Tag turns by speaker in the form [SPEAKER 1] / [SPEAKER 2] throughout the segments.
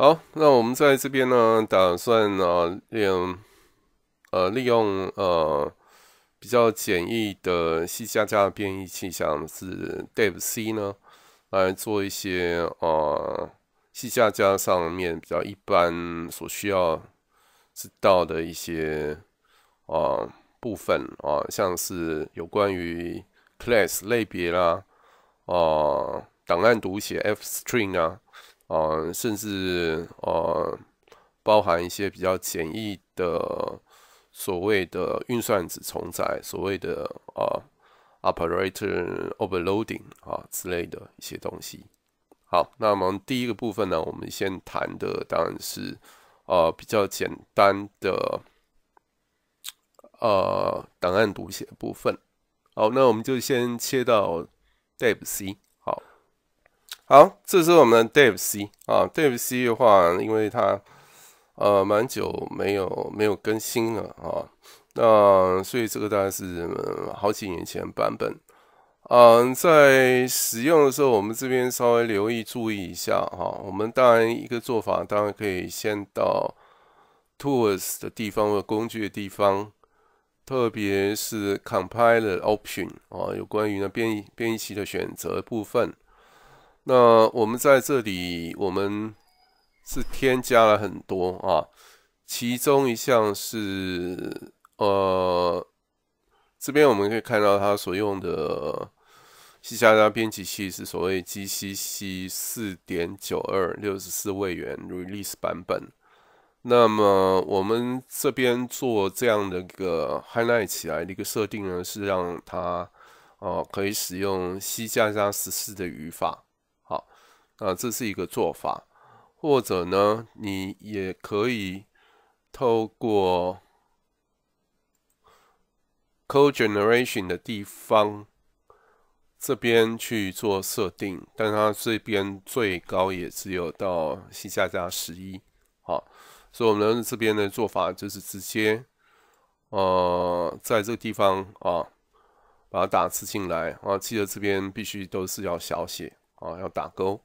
[SPEAKER 1] 好，那我们在这边呢，打算啊，利用呃，利用呃比较简易的 C 加加编译器，像是 d e v e C 呢，来做一些呃 C 加加上面比较一般所需要知道的一些啊部分啊，像是有关于 class 类别啦，啊，档案读写 f string 啊。呃，甚至呃，包含一些比较简易的所谓的运算子重载，所谓的呃 o p e r a t o r overloading 啊之类的一些东西。好，那么第一个部分呢，我们先谈的当然是呃比较简单的呃档案读写部分。好，那我们就先切到 d e b C。好，这是我们的 Dave C 啊，Dave C 的话，因为他呃蛮久没有没有更新了啊，那所以这个大概是好几年前版本啊，在使用的时候，我们这边稍微留意注意一下哈。我们当然一个做法，当然可以先到 Tools 的地方，工具的地方，特别是 Compiler Option 啊，有关于呢编译编译器的选择部分。那我们在这里，我们是添加了很多啊，其中一项是，呃，这边我们可以看到它所用的 C 加加编辑器是所谓 GCC 四点九二六十四位元 release 版本。那么我们这边做这样的一个 highlight 起来的一个设定呢，是让它呃可以使用 C 加加十四的语法。啊，这是一个做法，或者呢，你也可以透过 code generation 的地方这边去做设定，但它这边最高也只有到西加加十一，啊。所以我们这边的做法就是直接，呃，在这个地方啊，把它打字进来啊，记得这边必须都是要小写啊，要打勾。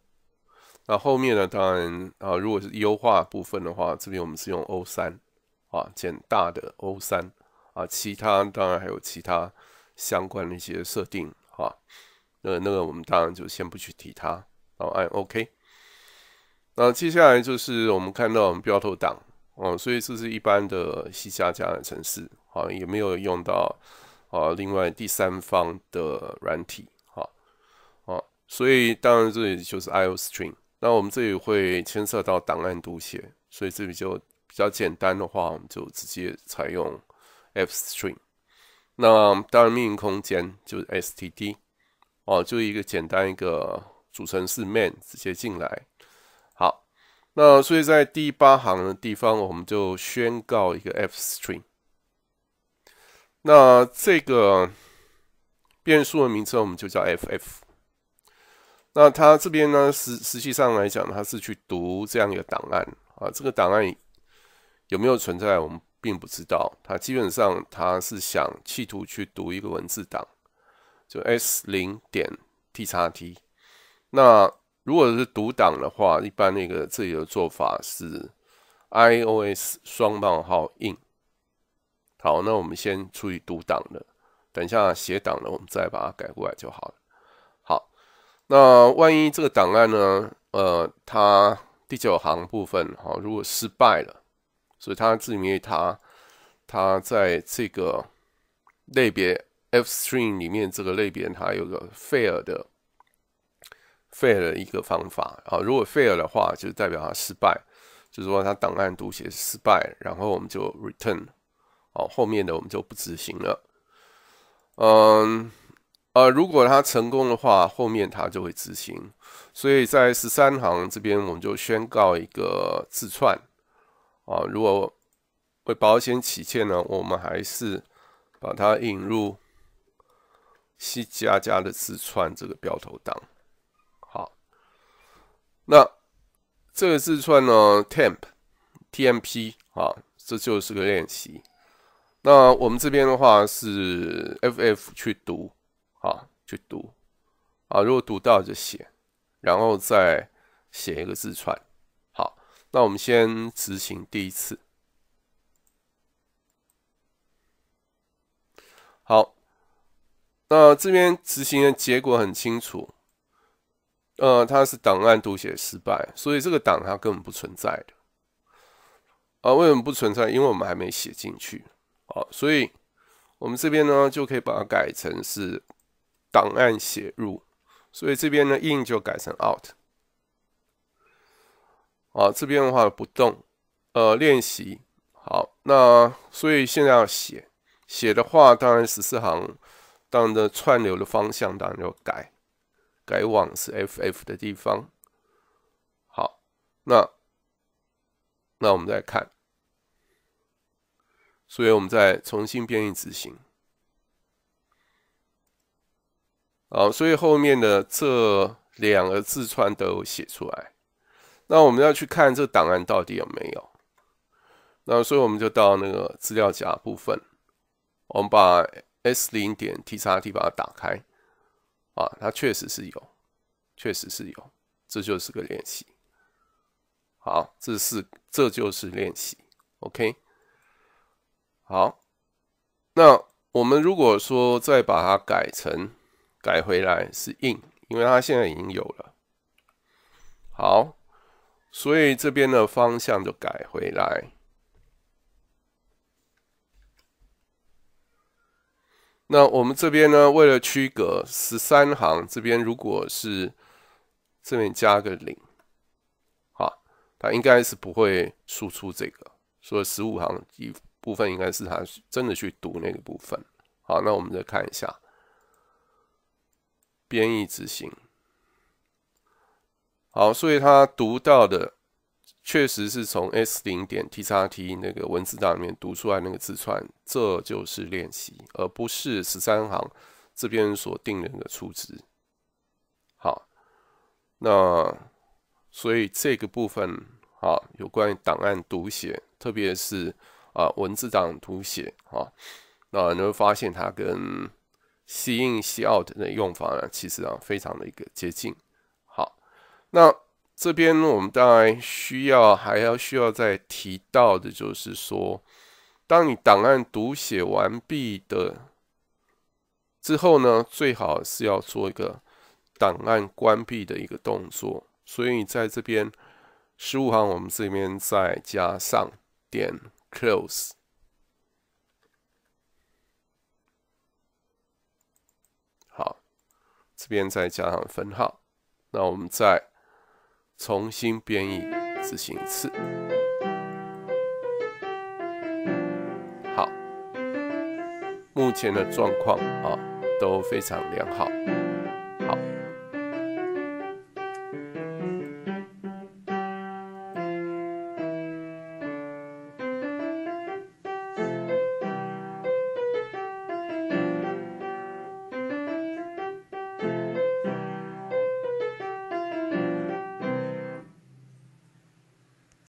[SPEAKER 1] 那后面呢？当然啊，如果是优化部分的话，这边我们是用 O 三啊，减大的 O 三啊，其他当然还有其他相关的一些设定啊。呃，那个我们当然就先不去提它然后按 OK。那接下来就是我们看到我们标头档哦，所以这是一般的西加加的城市啊，也没有用到啊，另外第三方的软体啊啊，所以当然这里就是 IO string。那我们这里会牵涉到档案读写，所以这里就比较简单的话，我们就直接采用 f s t r i n g 那当然，命运空间就是 std。哦，就一个简单一个组成是 main 直接进来。好，那所以在第八行的地方，我们就宣告一个 f s t r i n g 那这个变数的名称我们就叫 ff。那它这边呢，实实际上来讲，它是去读这样一个档案啊，这个档案有没有存在，我们并不知道。它基本上它是想企图去读一个文字档，就 s 零点 t 叉 t。那如果是读档的话，一般那个这里的做法是 i o s 双冒号 in。好，那我们先出去读档了，等一下写档了，我们再把它改过来就好了。那万一这个档案呢？呃，它第九行部分哈，如果失败了，所以它自定义它，它在这个类别 f string 里面这个类别它有个 fail 的 fail 的一个方法啊。如果 fail 的话，就代表它失败，就是说它档案读写失败，然后我们就 return 哦，后面的我们就不执行了。嗯。呃，如果它成功的话，后面它就会执行。所以在十三行这边，我们就宣告一个自串啊。如果为保险起见呢，我们还是把它引入 C 加加的自串这个标头档。好，那这个自串呢，temp，tmp 啊，这就是个练习。那我们这边的话是 ff 去读。啊，去读啊，如果读到就写，然后再写一个字串。好，那我们先执行第一次。好，那这边执行的结果很清楚，呃，它是档案读写失败，所以这个档它根本不存在的。啊，为什么不存在？因为我们还没写进去啊，所以我们这边呢就可以把它改成是。档案写入，所以这边呢，in 就改成 out。啊，这边的话不动。呃，练习好，那所以现在要写，写的话，当然十四行，当然的串流的方向当然要改，改往是 ff 的地方。好，那那我们再看，所以我们再重新编译执行。好，所以后面的这两个字串都写出来，那我们要去看这档案到底有没有？那所以我们就到那个资料夹部分，我们把 S 零点 T 叉 T 把它打开，啊，它确实是有，确实是有，这就是个练习。好，这是这就是练习，OK。好，那我们如果说再把它改成。改回来是 in，因为它现在已经有了。好，所以这边的方向就改回来。那我们这边呢，为了区隔十三行这边，如果是这边加个零，啊，它应该是不会输出这个。所以十五行一部分应该是它真的去读那个部分。好，那我们再看一下。编译执行，好，所以他读到的确实是从 s 零点 t 叉 t 那个文字档里面读出来那个字串，这就是练习，而不是十三行这边所定那的初值。好，那所以这个部分啊，有关于档案读写，特别是啊文字档读写啊，那你会发现它跟 see in see out 的用法呢，其实啊非常的一个接近。好，那这边我们当然需要还要需要再提到的，就是说，当你档案读写完毕的之后呢，最好是要做一个档案关闭的一个动作。所以在这边十五行，我们这边再加上点 close。这边再加上分号，那我们再重新编译执行一次。好，目前的状况啊都非常良好。